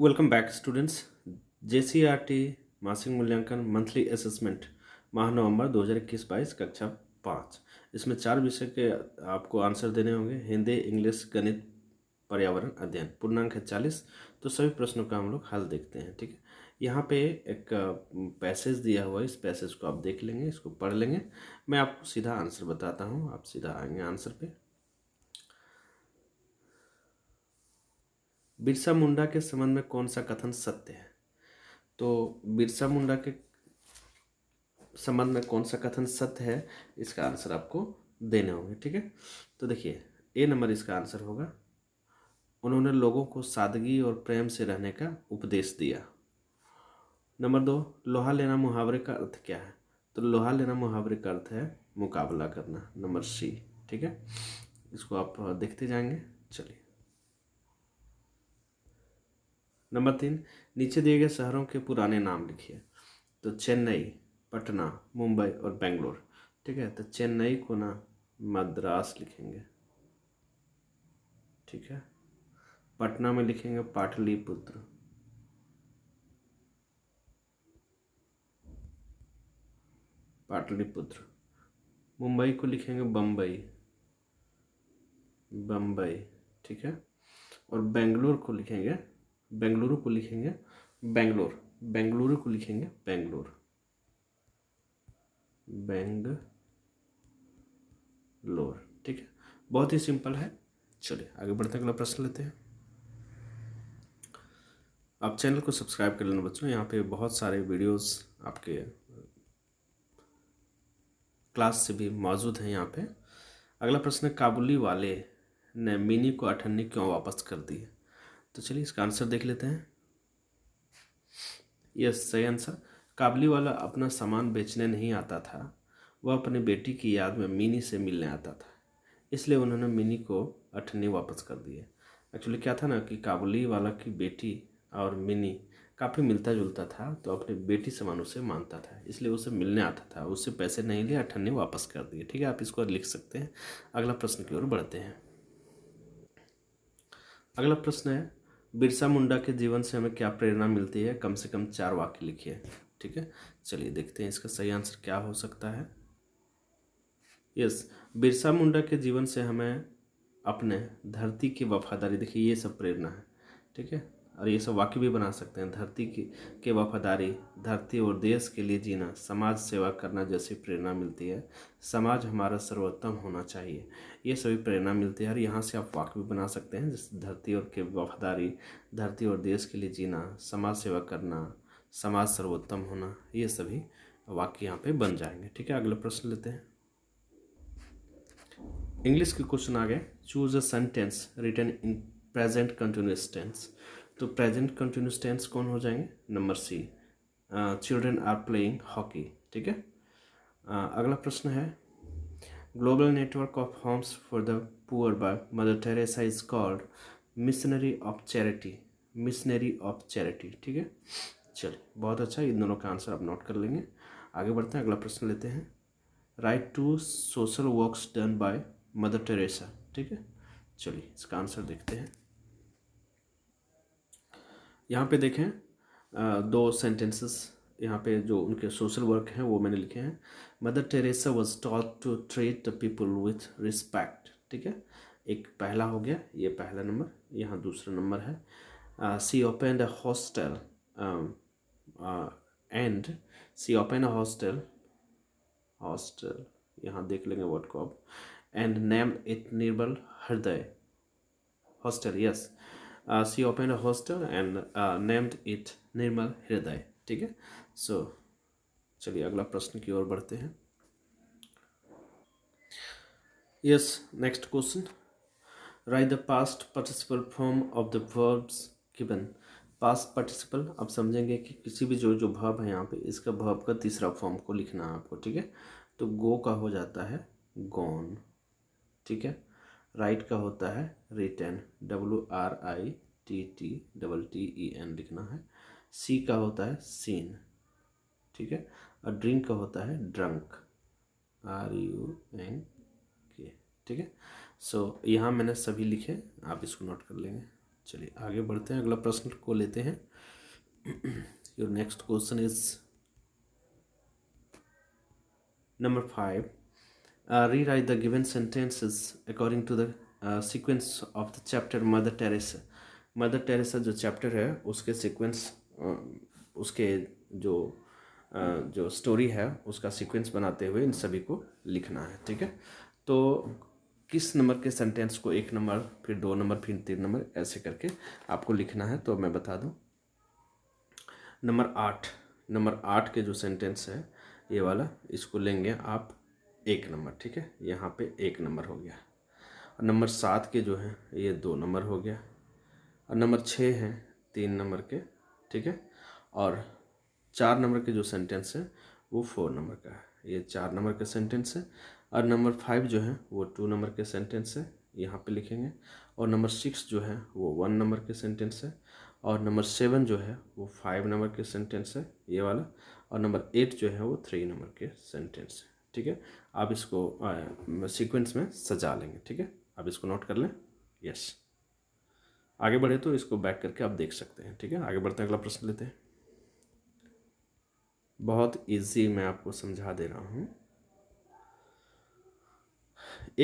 welcome back students T मासिक मूल्यांकन monthly assessment माह नवंबर 2021 बाईस कक्षा पाँच इसमें चार विषय के आपको आंसर देने होंगे हिंदी इंग्लिश गणित पर्यावरण अध्ययन पूर्णांक है चालीस तो सभी प्रश्नों का हम लोग हल देखते हैं ठीक है यहाँ पे एक पैसेज दिया हुआ है इस पैसेज को आप देख लेंगे इसको पढ़ लेंगे मैं आपको सीधा आंसर बताता हूँ आप सीधा आएंगे आंसर पर बिरसा मुंडा के संबंध में कौन सा कथन सत्य है तो बिरसा मुंडा के संबंध में कौन सा कथन सत्य है इसका आंसर आपको देने होंगे ठीक है तो देखिए ए नंबर इसका आंसर होगा उन्होंने लोगों को सादगी और प्रेम से रहने का उपदेश दिया नंबर दो लोहा लेना मुहावरे का अर्थ क्या है तो लोहा लेना मुहावरे का अर्थ है मुकाबला करना नंबर सी ठीक है इसको आप देखते जाएंगे चलिए नंबर तीन नीचे दिए गए शहरों के पुराने नाम लिखिए तो चेन्नई पटना मुंबई और बेंगलोर ठीक है तो चेन्नई को ना मद्रास लिखेंगे ठीक है पटना में लिखेंगे पाटलिपुत्र पाटलिपुत्र मुंबई को लिखेंगे बम्बई बम्बई ठीक है और बेंगलोर को लिखेंगे बेंगलुरु को लिखेंगे बेंगलोर बेंगलुरु को लिखेंगे बेंगलोर बेंगलोर ठीक है बहुत ही सिंपल है चलिए आगे बढ़ते अगला प्रश्न लेते हैं आप चैनल को सब्सक्राइब कर लेना बच्चों यहाँ पे बहुत सारे वीडियोस आपके क्लास से भी मौजूद हैं यहाँ पे अगला प्रश्न काबुली वाले ने मिनी को अठन्नी क्यों वापस कर दी है तो चलिए इसका आंसर देख लेते हैं यस सही आंसर काबली वाला अपना सामान बेचने नहीं आता था वह अपने बेटी की याद में मिनी से मिलने आता था इसलिए उन्होंने मिनी को अठनी वापस कर दिए एक्चुअली क्या था ना कि काबुली वाला की बेटी और मिनी काफ़ी मिलता जुलता था तो अपनी बेटी समान उसे मानता था इसलिए उसे मिलने आता था उससे पैसे नहीं लिए अठन्नी वापस कर दिए ठीक है आप इसको लिख सकते हैं अगला प्रश्न की ओर बढ़ते हैं अगला प्रश्न है बिरसा मुंडा के जीवन से हमें क्या प्रेरणा मिलती है कम से कम चार वाक्य लिखिए ठीक है चलिए देखते हैं इसका सही आंसर क्या हो सकता है यस बिरसा मुंडा के जीवन से हमें अपने धरती की वफादारी देखिए ये सब प्रेरणा है ठीक है और ये सब वाक्य भी बना सकते हैं धरती की के वफादारी धरती और देश के लिए जीना समाज सेवा करना जैसी प्रेरणा मिलती है समाज हमारा सर्वोत्तम होना चाहिए ये सभी प्रेरणा मिलती है और यहाँ से आप वाक्य भी बना सकते हैं जैसे धरती और के वफादारी धरती और देश के लिए जीना समाज सेवा करना समाज सर्वोत्तम होना ये सभी वाक्य यहाँ पे बन जाएंगे ठीक है अगला प्रश्न लेते हैं इंग्लिश के क्वेश्चन आ गए choose a sentence written in present continuous tense तो प्रेजेंट कंटिन्यूस टेंस कौन हो जाएंगे number C children are playing hockey ठीक है uh, अगला प्रश्न है global network of homes for the poor by Mother Teresa is called missionary of charity missionary of charity ठीक है चलिए बहुत अच्छा इन दोनों का आंसर आप नोट कर लेंगे आगे बढ़ते हैं अगला प्रश्न लेते हैं write two social works done by Mother Teresa ठीक है चलिए इसका आंसर देखते हैं यहाँ पे देखें दो सेंटेंसेस यहाँ पे जो उनके सोशल वर्क हैं वो मैंने लिखे हैं Mother Teresa was taught to treat the people with respect ठीक है एक पहला हो गया ये पहला नंबर यहाँ दूसरा नंबर है she opened the hostel and she opened a hostel hostel यहाँ देख लेंगे वर्ड को and name it Nirbal Hriday hostel yes uh, she opened a hostel and uh, named it Nirmal Hriday ठीक है सो so, चलिए अगला प्रश्न की ओर बढ़ते हैं yes next question write the past participle form of the verbs given past participle आप समझेंगे कि किसी भी जो जो भर्ब है यहाँ पे इसका भर्ब का तीसरा फॉर्म को लिखना है आपको ठीक है तो गो का हो जाता है गॉन ठीक है राइट का होता है written W R I T T double T E N लिखना है सी का होता है सीन ठीक है और ड्रिंक का होता है ड्रंक आर यू एन के ठीक है सो यहाँ मैंने सभी लिखे आप इसको नोट कर लेंगे चलिए आगे बढ़ते हैं अगला प्रश्न को लेते हैं your next question is number five uh, rewrite the given sentences according to the uh, sequence of the chapter mother teresa mother chapter जो चैप्टर है उसके uske uh, उसके जो uh, जो स्टोरी है उसका सीक्वेंस बनाते हुए इन सभी को लिखना है ठीक है तो किस नंबर के सेंटेंस को एक नंबर फिर दो नंबर फिर तीन नंबर ऐसे करके आपको लिखना है तो मैं बता दूं नंबर आठ नंबर आठ के जो सेंटेंस है ये वाला इसको लेंगे आप एक नंबर ठीक है यहाँ पे एक नंबर हो गया और नंबर सात के जो है ये दो नंबर हो गया और नंबर छः हैं तीन नंबर के ठीक है और चार नंबर के जो सेंटेंस हैं वो फोर नंबर का है ये चार नंबर के सेंटेंस है और नंबर फाइव जो है वो टू नंबर के सेंटेंस है यहाँ पे लिखेंगे और नंबर सिक्स जो है वो वन नंबर के सेंटेंस है और नंबर सेवन जो है वो फाइव नंबर के सेंटेंस है ये वाला और नंबर एट जो है वो थ्री नंबर के सेंटेंस है ठीक है आप इसको सीक्वेंस में सजा लेंगे ठीक है आप इसको नोट कर लें यस आगे बढ़े तो इसको बैक करके आप देख सकते हैं ठीक है आगे बढ़ते हैं अगला प्रश्न लेते हैं बहुत इजी मैं आपको समझा दे रहा हूँ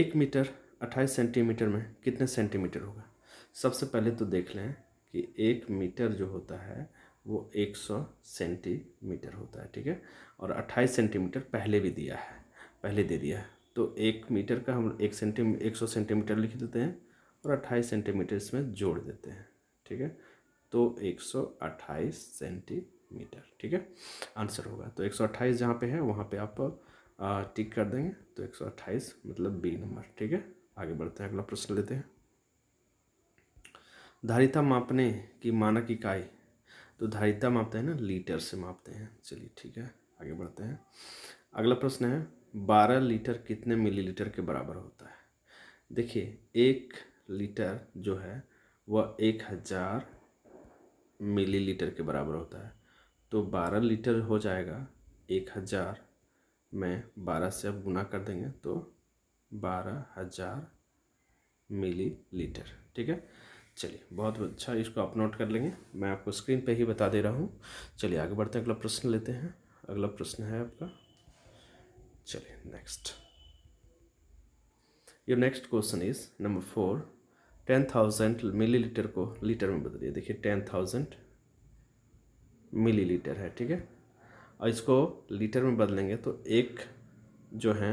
एक मीटर अट्ठाईस सेंटीमीटर में कितने सेंटीमीटर होगा सबसे पहले तो देख लें कि एक मीटर जो होता है वो एक सौ सेंटीमीटर होता है ठीक है और अट्ठाईस सेंटीमीटर पहले भी दिया है पहले दे दिया है तो एक मीटर का हम एक सेंटी एक सौ सेंटीमीटर लिख देते हैं और अट्ठाईस सेंटीमीटर इसमें जोड़ देते हैं ठीक है तो एक सौ अट्ठाईस सेंटीमीटर ठीक है आंसर होगा तो एक सौ अट्ठाईस जहाँ पर है वहाँ पर आप टिक कर देंगे तो एक सौ अट्ठाईस मतलब बी नंबर ठीक है आगे बढ़ते हैं अगला प्रश्न लेते हैं धारिता मापने की मानक इकाई तो धारिता मापते हैं ना लीटर से मापते हैं चलिए ठीक है आगे बढ़ते हैं अगला प्रश्न है बारह लीटर कितने मिलीलीटर के बराबर होता है देखिए एक लीटर जो है वह एक हज़ार मिली के बराबर होता है तो बारह लीटर हो जाएगा एक हज़ार में बारह से अब गुना कर देंगे तो बारह हज़ार मिली लीटर ठीक है चलिए बहुत अच्छा इसको आप नोट कर लेंगे मैं आपको स्क्रीन पे ही बता दे रहा हूँ चलिए आगे बढ़ते हैं अगला प्रश्न लेते हैं अगला प्रश्न है आपका चलिए next your next question is number four ten thousand millilitre को लीटर में बदलिए देखिए टेन थाउजेंड मिली लीटर है ठीक है और इसको लीटर में बदलेंगे तो एक जो है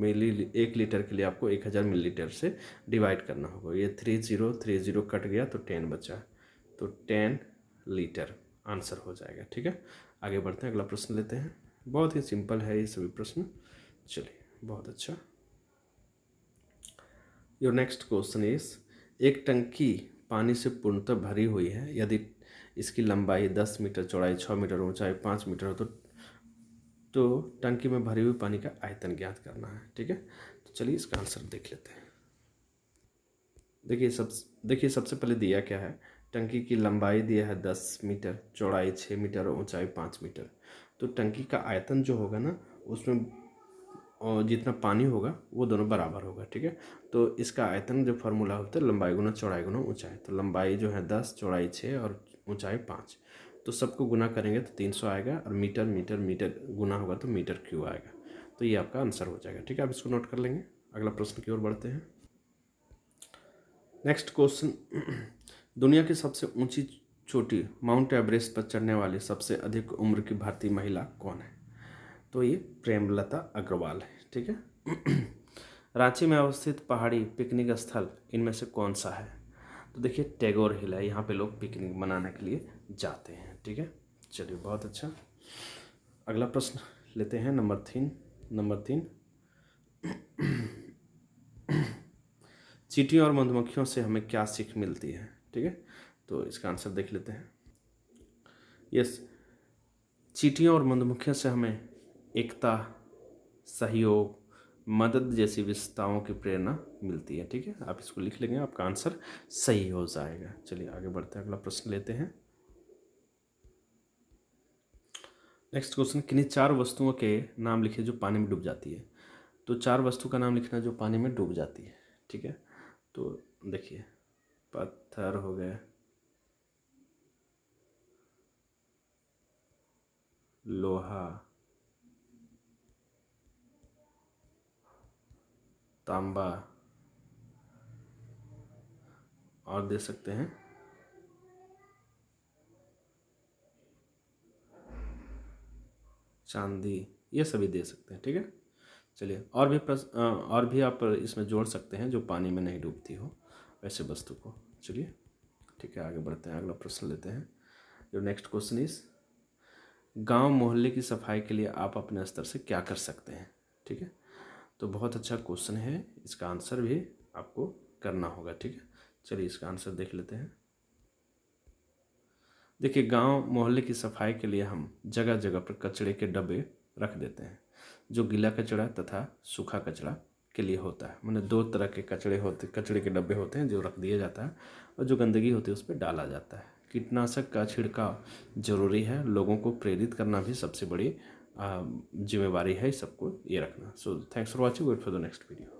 मिली एक लीटर के लिए आपको एक हज़ार मिली लीटर से डिवाइड करना होगा ये three zero three zero cut गया तो टेन बचा तो टेन लीटर आंसर हो जाएगा ठीक है आगे बढ़ते हैं अगला प्रश्न लेते हैं बहुत ही सिंपल है ये सभी प्रश्न चलिए बहुत अच्छा योर नेक्स्ट क्वेश्चन इज एक टंकी पानी से पूर्णतः भरी हुई है यदि इसकी लंबाई दस मीटर चौड़ाई छः मीटर ऊंचाई पाँच मीटर हो तो तो टंकी में भरी हुई पानी का आयतन ज्ञात करना है ठीक है तो चलिए इसका आंसर देख लेते हैं देखिए सब देखिए सबसे पहले दिया क्या है टंकी की लंबाई दिया है दस मीटर चौड़ाई छः मीटर और ऊंचाई पाँच मीटर तो टंकी का आयतन जो होगा ना उसमें और जितना पानी होगा वो दोनों बराबर होगा ठीक है तो इसका आयतन जो फार्मूला होता है लंबाई गुना चौड़ाई गुना ऊंचाई तो लंबाई जो है दस चौड़ाई छः और ऊंचाई पाँच तो सबको गुना करेंगे तो तीन सौ आएगा और मीटर मीटर मीटर गुना होगा तो मीटर क्यों आएगा तो ये आपका आंसर हो जाएगा ठीक है आप इसको नोट कर लेंगे अगला प्रश्न की ओर बढ़ते हैं नेक्स्ट क्वेश्चन दुनिया की सबसे ऊंची चोटी माउंट एवरेस्ट पर चढ़ने वाली सबसे अधिक उम्र की भारतीय महिला कौन है तो ये प्रेमलता अग्रवाल है ठीक है रांची में अवस्थित पहाड़ी पिकनिक स्थल इनमें से कौन सा है तो देखिए टैगोर हिल है यहाँ पे लोग पिकनिक मनाने के लिए जाते हैं ठीक है चलिए बहुत अच्छा अगला प्रश्न लेते हैं नंबर तीन नंबर तीन चीटियों और मधुमक्खियों से हमें क्या सीख मिलती है ठीक है तो इसका आंसर देख लेते हैं यस चीटियों और मधुमुखियों से हमें एकता सहयोग मदद जैसी विशेषताओं की प्रेरणा मिलती है ठीक है आप इसको लिख लेंगे आपका आंसर सही हो जाएगा चलिए आगे बढ़ते हैं अगला प्रश्न लेते हैं नेक्स्ट क्वेश्चन किन्हीं चार वस्तुओं के नाम लिखे जो पानी में डूब जाती है तो चार वस्तु का नाम लिखना जो पानी में डूब जाती है ठीक है तो देखिए पत्थर हो गए लोहा तांबा और दे सकते हैं चांदी ये सभी दे सकते हैं ठीक है चलिए और भी प्रश्न और भी आप इसमें जोड़ सकते हैं जो पानी में नहीं डूबती हो ऐसे वस्तु को चलिए ठीक है आगे बढ़ते हैं अगला प्रश्न लेते हैं जो नेक्स्ट क्वेश्चन इज गांव मोहल्ले की सफाई के लिए आप अपने स्तर से क्या कर सकते हैं ठीक है तो बहुत अच्छा क्वेश्चन है इसका आंसर भी आपको करना होगा ठीक है चलिए इसका आंसर देख लेते हैं देखिए गांव मोहल्ले की सफाई के लिए हम जगह जगह पर कचड़े के डब्बे रख देते हैं जो गीला कचरा तथा सूखा कचरा के लिए होता है मैंने दो तरह के कचड़े होते कचड़े के डब्बे होते हैं जो रख दिया जाता है और जो गंदगी होती है उस पर डाला जाता है कीटनाशक का छिड़काव जरूरी है लोगों को प्रेरित करना भी सबसे बड़ी जिम्मेवारी है सबको ये रखना so thanks for watching wait for the next video